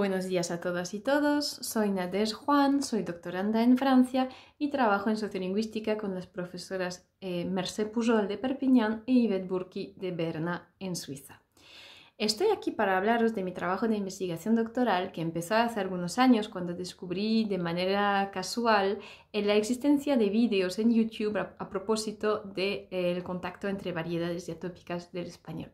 Buenos días a todas y todos, soy Nadés Juan, soy doctoranda en Francia y trabajo en sociolingüística con las profesoras Merced eh, Mercé Pujol de Perpignan y Yvette Burki de Berna, en Suiza. Estoy aquí para hablaros de mi trabajo de investigación doctoral que empezó hace algunos años cuando descubrí de manera casual eh, la existencia de vídeos en YouTube a, propósito del eh, contacto entre variedades y del español.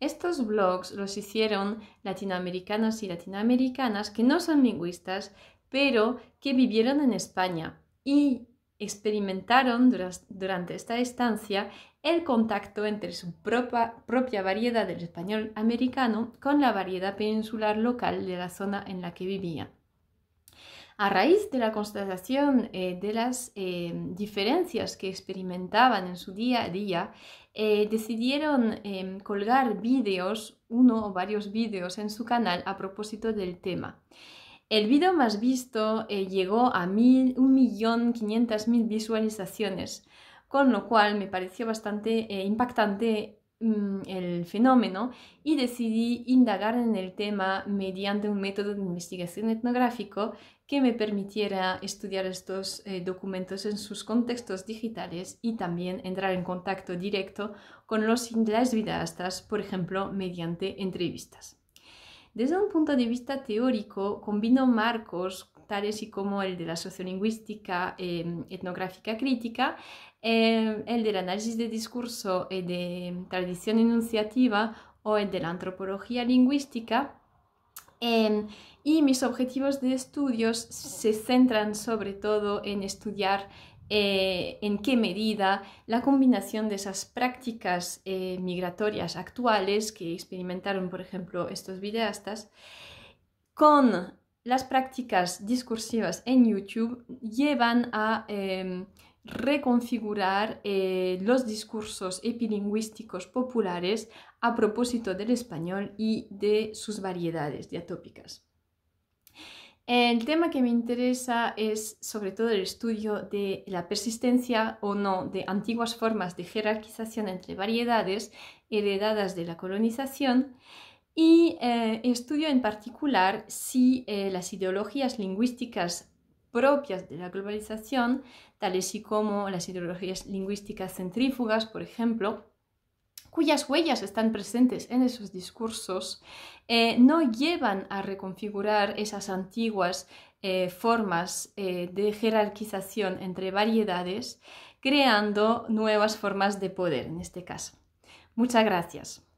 Estos blogs los hicieron latinoamericanos y latinoamericanas que no son lingüistas, pero que vivieron en España y experimentaron durante esta estancia el contacto entre su propia, variedad del español americano con la variedad peninsular local de la zona en la que vivían. A raíz de la constatación eh, de las eh, diferencias que experimentaban en su día a día, eh, decidieron em, colgar vídeos, uno o varios vídeos en su canal a propósito del tema. El vídeo más visto eh, llegó a 1.500.000 visualizaciones, con lo cual me pareció bastante eh, impactante mm, el fenómeno y decidí indagar en el tema mediante un método de investigación etnográfico que me permitiera estudiar estos eh, documentos en sus contextos digitales y también entrar en contacto directo con los y las por ejemplo, mediante entrevistas. Desde un punto de vista teórico, combino marcos tales y como el de la sociolingüística em, etnográfica crítica, em, el del análisis de discurso y eh, de tradición enunciativa o el de la antropología lingüística Em, y mis objetivos de estudios se centran sobre todo en estudiar eh, en qué medida la combinación de esas prácticas eh, migratorias actuales que experimentaron, por ejemplo, estos videastas, con las prácticas discursivas en YouTube llevan a em, reconfigurar eh, los discursos epilingüísticos populares a propósito del español y de sus variedades diatópicas. El tema que me interesa es sobre todo el estudio de la persistencia o no de antiguas formas de jerarquización entre variedades heredadas de la colonización y eh, estudio en particular si eh, las ideologías lingüísticas propias de la globalización, tales y como las ideologías lingüísticas centrífugas, por ejemplo, cuyas huellas están presentes en esos discursos, eh, no llevan a reconfigurar esas antiguas eh, formas eh, de jerarquización entre variedades, creando nuevas formas de poder en este caso. Muchas gracias.